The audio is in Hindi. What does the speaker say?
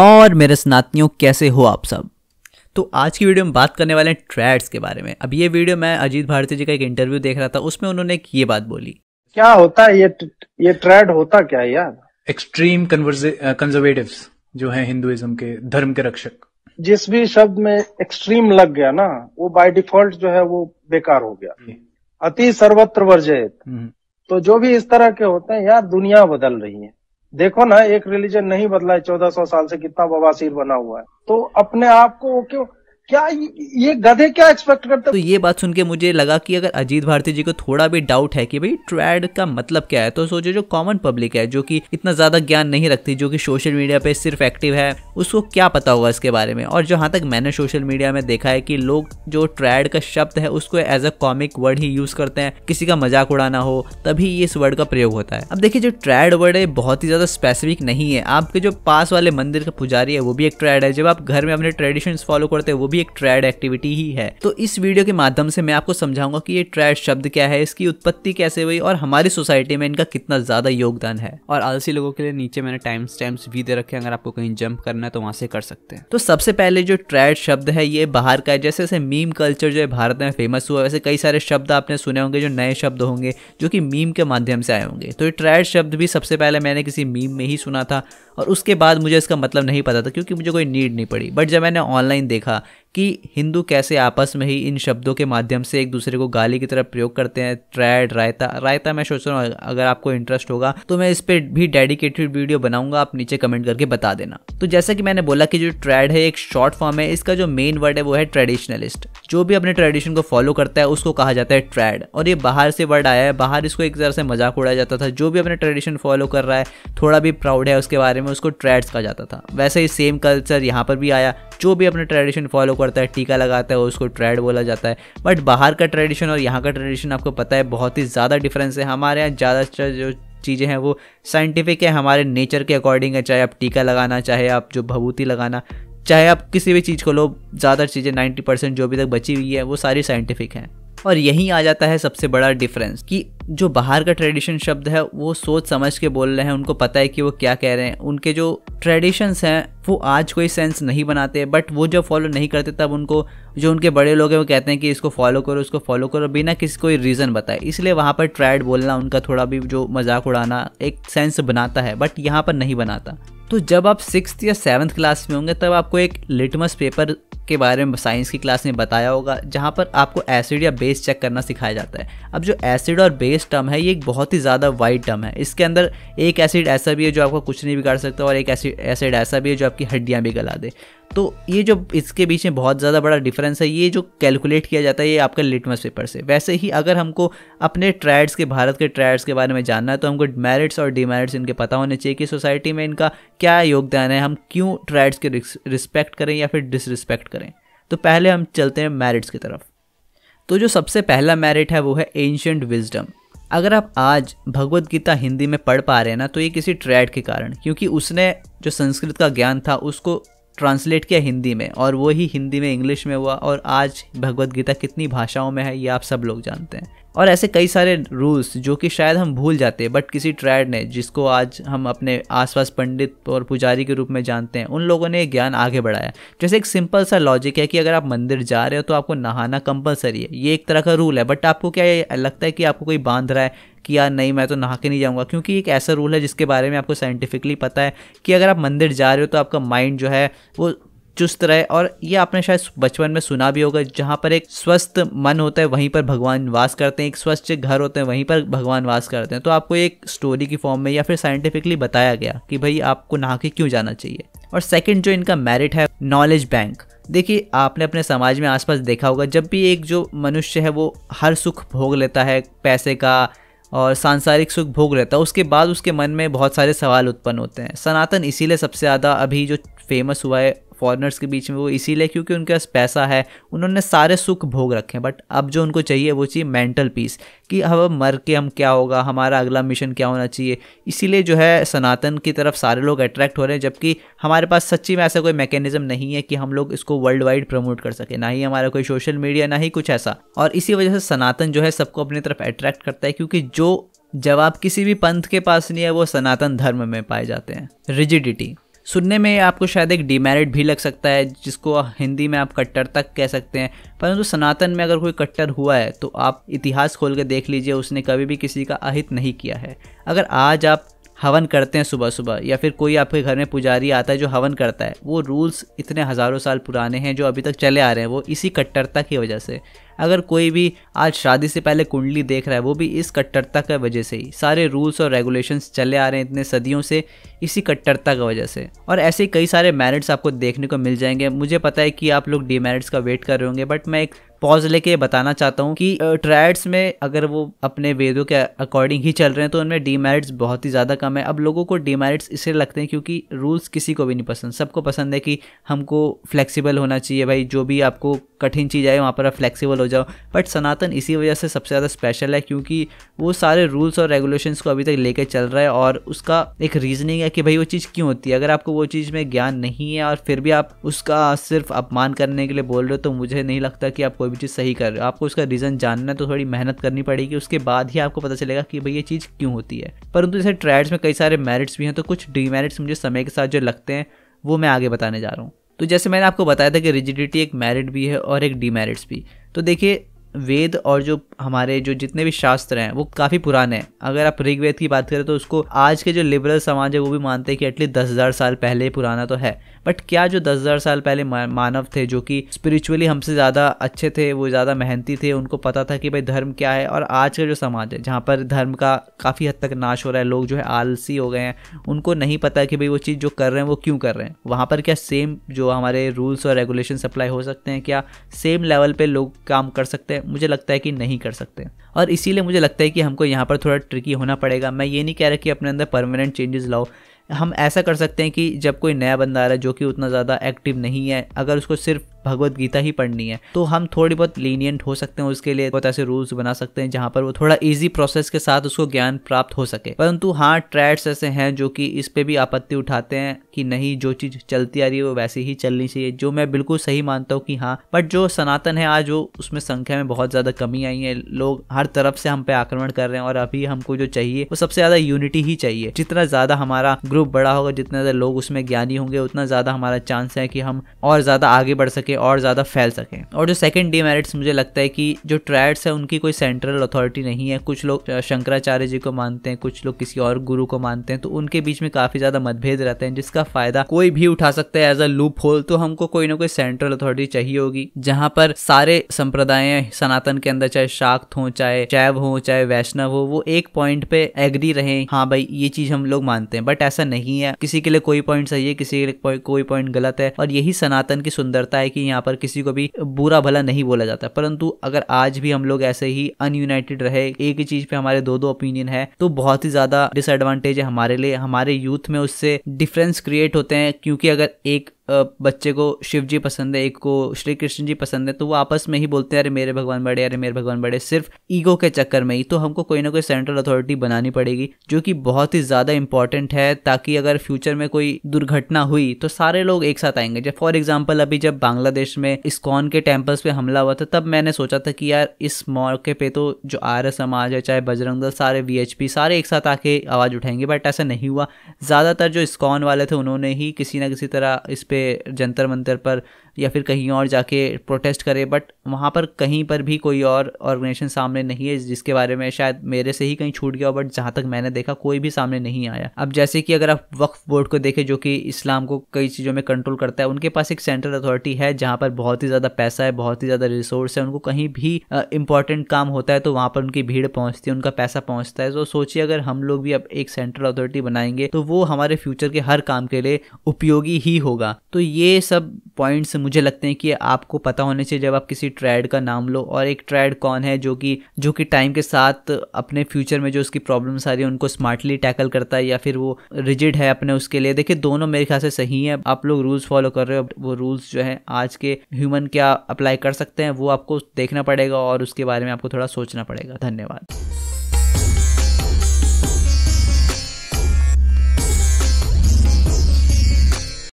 और मेरे स्नातियों कैसे हो आप सब तो आज की वीडियो में बात करने वाले हैं ट्रेड्स के बारे में अब ये वीडियो मैं अजीत भारती जी का एक इंटरव्यू देख रहा था उसमें उन्होंने एक ये बात बोली क्या होता है ये ये ट्रेड होता क्या है यार एक्सट्रीम कंजर्वेटिव uh, जो है हिंदुइज्म के धर्म के रक्षक जिस भी शब्द में एक्सट्रीम लग गया ना वो बाय डिफॉल्ट जो है वो बेकार हो गया अति सर्वत्र वर्जित हम्म। तो जो भी इस तरह के होते हैं यार दुनिया बदल रही है देखो ना एक रिलीजन नहीं बदला है चौदह सौ साल से कितना बवासीर बना हुआ है तो अपने आप को क्यों क्या ये गधे क्या एक्सपेक्ट करते तो ये बात सुन के मुझे लगा कि अगर अजीत भारती जी को थोड़ा भी डाउट है कि भाई ट्रेड का मतलब क्या है तो सोचो जो कॉमन पब्लिक है जो कि इतना ज्यादा ज्ञान नहीं रखती जो कि सोशल मीडिया पे सिर्फ एक्टिव है उसको क्या पता होगा इसके बारे में और जहां तक मैंने सोशल मीडिया में देखा है कि लोग जो ट्रेड का शब्द है उसको एज अ कॉमिक वर्ड ही यूज करते हैं किसी का मजाक उड़ाना हो तभी इस वर्ड का प्रयोग होता है अब देखिये जो ट्रेड वर्ड है बहुत ही ज्यादा स्पेसिफिक नहीं है आपके जो पास वाले मंदिर का पुजारी है वो भी एक ट्रेड है जब आप घर में अपने ट्रेडिशन फॉलो करते हैं वो भी एक ट्रैड एक्टिविटी ही है तो इस वीडियो के माध्यम से मैं आपको समझाऊंगा कि ये ट्रैड शब्द क्या है इसकी उत्पत्ति कैसे हुई और हमारी सोसाइटी में इनका कितना ज्यादा योगदान है और आलसी लोगों के लिए नीचे मैंने टाइम स्टैम्प भी दे रखे हैं अगर आपको कहीं जंप करना है तो वहां से कर सकते हैं तो सबसे पहले जो ट्रैड शब्द है ये बाहर का है जैसे जैसे मीम कल्चर जो है भारत में फेमस हुआ वैसे कई सारे शब्द आपने सुने होंगे जो नए शब्द होंगे जो कि मीम के माध्यम से आए होंगे तो ये ट्रैड शब्द भी सबसे पहले मैंने किसी मीम में ही सुना था और उसके बाद मुझे इसका मतलब नहीं पता था क्योंकि मुझे कोई नीड नहीं पड़ी बट जब मैंने ऑनलाइन देखा कि हिंदू कैसे आपस में ही इन शब्दों के माध्यम से एक दूसरे को गाली की तरह प्रयोग करते हैं ट्रैड रायता रायता मैं सोच रहा हूँ अगर आपको इंटरेस्ट होगा तो मैं इस पर भी डेडिकेटेड वीडियो बनाऊंगा आप नीचे कमेंट करके बता देना तो जैसा कि मैंने बोला कि जो ट्रैड है एक शॉर्ट फॉर्म है इसका जो मेन वर्ड है वो है ट्रेडिशनलिस्ट जो भी अपने ट्रेडिशन को फॉलो करता है उसको कहा जाता है ट्रैड और ये बाहर से वर्ड आया है बाहर इसको एक तरह से मजाक उड़ाया जाता था जो भी अपने ट्रेडिशन फॉलो कर रहा है थोड़ा भी प्राउड है उसके बारे में उसको ट्रैड्स कहा जाता था वैसे ही सेम कल्चर यहाँ पर भी आया जो भी अपने ट्रेडिशन फॉलो पड़ता है टीका लगाता है उसको ट्रेड बोला जाता है बट बाहर का ट्रेडिशन और यहाँ का ट्रेडिशन आपको पता है बहुत ही ज़्यादा डिफरेंस है हमारे यहाँ ज़्यादातर जो चीज़ें हैं वो साइंटिफिक है हमारे नेचर के अकॉर्डिंग है चाहे आप टीका लगाना चाहे आप जो भभूति लगाना चाहे आप किसी भी चीज़ को लो ज़्यादा चीज़ें नाइन्टी परसेंट जो भी तक बची हुई है वो सारी साइंटिफिक हैं और यहीं आ जाता है सबसे बड़ा डिफरेंस कि जो बाहर का ट्रेडिशन शब्द है वो सोच समझ के बोल रहे हैं उनको पता है कि वो क्या कह रहे हैं उनके जो ट्रेडिशंस हैं वो आज कोई सेंस नहीं बनाते बट वो जब फॉलो नहीं करते तब उनको जो उनके बड़े लोग हैं वो कहते हैं कि इसको फॉलो करो इसको फॉलो करो बिना किसी कोई रीज़न बताए इसलिए वहाँ पर ट्रैड बोलना उनका थोड़ा भी जो मजाक उड़ाना एक सेंस बनाता है बट यहाँ पर नहीं बनाता तो जब आप सिक्स या सेवन्थ क्लास में होंगे तब आपको एक लिटमस पेपर के बारे में साइंस की क्लास में बताया होगा जहाँ पर आपको एसिड या बेस चेक करना सिखाया जाता है अब जो एसिड और बेस टर्म है ये एक बहुत ही ज़्यादा वाइड टर्म है इसके अंदर एक एसिड ऐसा भी है जो आपका कुछ नहीं बिगाड़ सकता और एक एसिड एसिड ऐसा भी है जो आपकी हड्डियाँ भी गला दे तो ये जो इसके बीच में बहुत ज़्यादा बड़ा डिफरेंस है ये जो कैलकुलेट किया जाता है ये आपका लिटमस पेपर से वैसे ही अगर हमको अपने ट्रायड्स के भारत के ट्रायड्स के बारे में जानना है तो हमको मेरिट्स और डिमेरिट्स इनके पता होने चाहिए कि सोसाइटी में इनका क्या योगदान है हम क्यों ट्रायड्स के रिस्पेक्ट करें या फिर डिसरिस्पेक्ट करें तो पहले हम चलते हैं मेरिट्स की तरफ तो जो सबसे पहला मेरिट है वो है एंशंट विजडम अगर आप आज भगवत गीता हिंदी में पढ़ पा रहे हैं ना तो ये किसी ट्रैड के कारण क्योंकि उसने जो संस्कृत का ज्ञान था उसको ट्रांसलेट किया हिंदी में और वो ही हिंदी में इंग्लिश में हुआ और आज भगवत गीता कितनी भाषाओं में है ये आप सब लोग जानते हैं और ऐसे कई सारे रूल्स जो कि शायद हम भूल जाते हैं बट किसी ट्रैड ने जिसको आज हम अपने आसपास पंडित और पुजारी के रूप में जानते हैं उन लोगों ने ये ज्ञान आगे बढ़ाया जैसे एक सिंपल सा लॉजिक है कि अगर आप मंदिर जा रहे हो तो आपको नहाना कंपलसरी है ये एक तरह का रूल है बट आपको क्या लगता है कि आपको कोई बांध रहा है कि यार नहीं मैं तो नहा के नहीं जाऊँगा क्योंकि एक ऐसा रूल है जिसके बारे में आपको साइंटिफिकली पता है कि अगर आप मंदिर जा रहे हो तो आपका माइंड जो है वो चुस्त रहे और ये आपने शायद बचपन में सुना भी होगा जहाँ पर एक स्वस्थ मन होता है वहीं पर भगवान वास करते हैं एक स्वस्थ घर होते हैं वहीं पर भगवान वास करते हैं तो आपको एक स्टोरी की फॉर्म में या फिर साइंटिफिकली बताया गया कि भाई आपको नहा के क्यों जाना चाहिए और सेकेंड जो इनका मेरिट है नॉलेज बैंक देखिए आपने अपने समाज में आसपास देखा होगा जब भी एक जो मनुष्य है वो हर सुख भोग लेता है पैसे का और सांसारिक सुख भोग लेता है उसके बाद उसके मन में बहुत सारे सवाल उत्पन्न होते हैं सनातन इसीलिए सबसे ज़्यादा अभी जो फेमस हुआ है फॉरनर्स के बीच में वो इसीलिए क्योंकि उनके पास पैसा है उन्होंने सारे सुख भोग रखे हैं बट अब जो उनको चाहिए वो चाहिए मेंटल पीस कि हम मर के हम क्या होगा हमारा अगला मिशन क्या होना चाहिए इसीलिए जो है सनातन की तरफ सारे लोग अट्रैक्ट हो रहे हैं जबकि हमारे पास सच्ची में ऐसा कोई मैकेनिज्म नहीं है कि हम लोग इसको वर्ल्ड वाइड प्रमोट कर सके ना ही हमारा कोई सोशल मीडिया ना ही कुछ ऐसा और इसी वजह से सनातन जो है सबको अपनी तरफ अट्रैक्ट करता है क्योंकि जो जवाब किसी भी पंथ के पास नहीं है वो सनातन धर्म में पाए जाते हैं रिजिडिटी सुनने में आपको शायद एक डिमेरिट भी लग सकता है जिसको हिंदी में आप कट्टर तक कह सकते हैं परंतु तो सनातन में अगर कोई कट्टर हुआ है तो आप इतिहास खोल के देख लीजिए उसने कभी भी किसी का अहित नहीं किया है अगर आज आप हवन करते हैं सुबह सुबह या फिर कोई आपके घर में पुजारी आता है जो हवन करता है वो रूल्स इतने हज़ारों साल पुराने हैं जो अभी तक चले आ रहे हैं वो इसी कट्टरता की वजह से अगर कोई भी आज शादी से पहले कुंडली देख रहा है वो भी इस कट्टरता की वजह से ही सारे रूल्स और रेगुलेशंस चले आ रहे हैं इतने सदियों से इसी कट्टरता की वजह से और ऐसे कई सारे मैरिट्स आपको देखने को मिल जाएंगे मुझे पता है कि आप लोग डीमेरिट्स का वेट कर रहे होंगे बट मैं एक पॉज लेके बताना चाहता हूँ कि ट्रायड्स में अगर वो अपने वेदों के अकॉर्डिंग ही चल रहे हैं तो उनमें डीमेरिट्स बहुत ही ज़्यादा कम है अब लोगों को डीमेरिट्स इसलिए लगते हैं क्योंकि रूल्स किसी को भी नहीं पसंद सबको पसंद है कि हमको फ्लेक्सिबल होना चाहिए भाई जो भी आपको कठिन चीज़ आए वहाँ पर आप फ्लेक्सिबल हो जाओ बट सनातन इसी वजह से सबसे ज़्यादा स्पेशल है क्योंकि वो सारे रूल्स और रेगुलेशंस को अभी तक लेके चल रहा है और उसका एक रीजनिंग है कि भाई वो चीज़ क्यों होती है अगर आपको वो चीज़ में ज्ञान नहीं है और फिर भी आप उसका सिर्फ अपमान करने के लिए बोल रहे हो तो मुझे नहीं लगता कि आप कोई भी चीज़ सही कर रहे हो आपको उसका रीज़न जानना है तो थोड़ी मेहनत करनी पड़ेगी उसके बाद ही आपको पता चलेगा कि भाई ये चीज़ क्यों होती है परंतु जैसे ट्रायड्स में कई सारे मेरिट्स भी हैं तो कुछ डीमेरिट्स मुझे समय के साथ जो लगते हैं वो मैं आगे बताने जा रहा हूँ तो जैसे मैंने आपको बताया था कि रिजिडिटी एक मेरिट भी है और एक डीमेरिट्स भी तो देखिए वेद और जो हमारे जो जितने भी शास्त्र हैं वो काफ़ी पुराने हैं अगर आप ऋग्वेद की बात करें तो उसको आज के जो लिबरल समाज है वो भी मानते हैं कि एटलीस्ट दस हज़ार साल पहले पुराना तो है बट क्या जो दस हज़ार साल पहले मानव थे जो कि स्पिरिचुअली हमसे ज़्यादा अच्छे थे वो ज़्यादा मेहनती थे उनको पता था कि भाई धर्म क्या है और आज का जो समाज है जहाँ पर धर्म का काफ़ी हद तक नाश हो रहा है लोग जो है आलसी हो गए हैं उनको नहीं पता कि भाई वो चीज़ जो कर रहे हैं वो क्यों कर रहे हैं वहाँ पर क्या सेम जो हमारे रूल्स और रेगुलेशन अप्लाई हो सकते हैं क्या सेम लेवल पर लोग काम कर सकते हैं मुझे लगता है कि नहीं कर सकते और इसीलिए मुझे लगता है कि हमको यहाँ पर थोड़ा ट्रिकी होना पड़ेगा मैं ये नहीं कह रहा कि अपने अंदर परमानेंट चेंजेस लाओ हम ऐसा कर सकते हैं कि जब कोई नया बंदा आ रहा है जो कि उतना ज़्यादा एक्टिव नहीं है अगर उसको सिर्फ भगवत गीता ही पढ़नी है तो हम थोड़ी बहुत लीनियंट हो सकते हैं उसके लिए बहुत ऐसे रूल्स बना सकते हैं जहाँ पर वो थोड़ा इजी प्रोसेस के साथ उसको ज्ञान प्राप्त हो सके परंतु हाँ ट्रैड्स ऐसे हैं जो कि इस पर भी आपत्ति उठाते हैं कि नहीं जो चीज़ चलती आ रही है वो वैसे ही चलनी चाहिए जो मैं बिल्कुल सही मानता हूँ कि हाँ बट जो सनातन है आज वो उसमें संख्या में बहुत ज़्यादा कमी आई है लोग हर तरफ से हम पे आक्रमण कर रहे हैं और अभी हमको जो चाहिए वो सबसे ज़्यादा यूनिटी ही चाहिए जितना ज़्यादा हमारा ग्रुप बड़ा होगा जितना ज़्यादा लोग उसमें ज्ञानी होंगे उतना ज़्यादा हमारा चांस है कि हम और ज़्यादा आगे बढ़ सके सके और ज़्यादा फैल सके और जो सेकेंड डीमेरिट्स मुझे लगता है कि जो ट्रायड्स है उनकी कोई सेंट्रल अथॉरिटी नहीं है कुछ लोग शंकराचार्य जी को मानते हैं कुछ लोग किसी और गुरु को मानते हैं तो उनके बीच में काफ़ी ज़्यादा मतभेद रहते हैं जिसका फ़ायदा कोई भी उठा सकता है एज अ लूप होल तो हमको कोई ना कोई सेंट्रल अथॉरिटी चाहिए होगी जहाँ पर सारे संप्रदाय सनातन के अंदर चाहे शाक्त हों चाहे चैव हों चाहे वैष्णव हो वो एक पॉइंट पे एग्री रहे हाँ भाई ये चीज़ हम लोग मानते हैं बट ऐसा नहीं है किसी के लिए कोई पॉइंट सही है किसी के लिए कोई पॉइंट गलत है और यही सनातन की सुंदरता है कि यहाँ पर किसी को भी बुरा भला नहीं बोला जाता परंतु अगर आज भी हम लोग ऐसे ही अनयूनाइटेड रहे एक ही चीज पे हमारे दो दो ओपिनियन है तो बहुत ही ज्यादा डिसएडवांटेज है हमारे लिए हमारे यूथ में उससे डिफरेंस क्रिएट होते हैं क्योंकि अगर एक बच्चे को शिव जी पसंद है एक को श्री कृष्ण जी पसंद है तो वो आपस में ही बोलते हैं अरे मेरे भगवान बड़े अरे मेरे भगवान बड़े सिर्फ ईगो के चक्कर में ही तो हमको कोई ना कोई सेंट्रल अथॉरिटी बनानी पड़ेगी जो कि बहुत ही ज़्यादा इंपॉर्टेंट है ताकि अगर फ्यूचर में कोई दुर्घटना हुई तो सारे लोग एक साथ आएंगे जब फॉर एग्जाम्पल अभी जब बांग्लादेश में इस्कॉन के टेम्पल्स पे हमला हुआ था तब मैंने सोचा था कि यार इस मौके पे तो जो आर्य समाज है चाहे बजरंग दल सारे वी सारे एक साथ आके आवाज़ उठाएंगे बट ऐसा नहीं हुआ ज़्यादातर जो इस्कॉन वाले थे उन्होंने ही किसी ना किसी तरह इस पे जंतर मंतर पर या फिर कहीं और जाके प्रोटेस्ट करे बट वहाँ पर कहीं पर भी कोई और ऑर्गेनाइजेशन सामने नहीं है जिसके बारे में शायद मेरे से ही कहीं छूट गया बट जहाँ तक मैंने देखा कोई भी सामने नहीं आया अब जैसे कि अगर आप वक्फ बोर्ड को देखें जो कि इस्लाम को कई चीज़ों में कंट्रोल करता है उनके पास एक सेंट्रल अथॉरिटी है जहाँ पर बहुत ही ज़्यादा पैसा है बहुत ही ज़्यादा रिसोर्स है उनको कहीं भी इंपॉर्टेंट काम होता है तो वहाँ पर उनकी भीड़ पहुँचती है उनका पैसा पहुँचता है तो सोचिए अगर हम लोग भी अब एक सेंट्रल अथॉरिटी बनाएंगे तो वो हमारे फ्यूचर के हर काम के लिए उपयोगी ही होगा तो ये सब पॉइंट्स मुझे लगते हैं कि आपको पता होने चाहिए जब आप किसी ट्रेड का नाम लो और एक ट्रेड कौन है जो कि जो कि टाइम के साथ अपने फ्यूचर में जो उसकी प्रॉब्लम्स आ रही है उनको स्मार्टली टैकल करता है या फिर वो रिजिड है अपने उसके लिए देखिए दोनों मेरे ख्याल से सही है आप लोग रूल्स फॉलो कर रहे हो वो रूल्स जो है आज के ह्यूमन क्या अप्लाई कर सकते हैं वो आपको देखना पड़ेगा और उसके बारे में आपको थोड़ा सोचना पड़ेगा धन्यवाद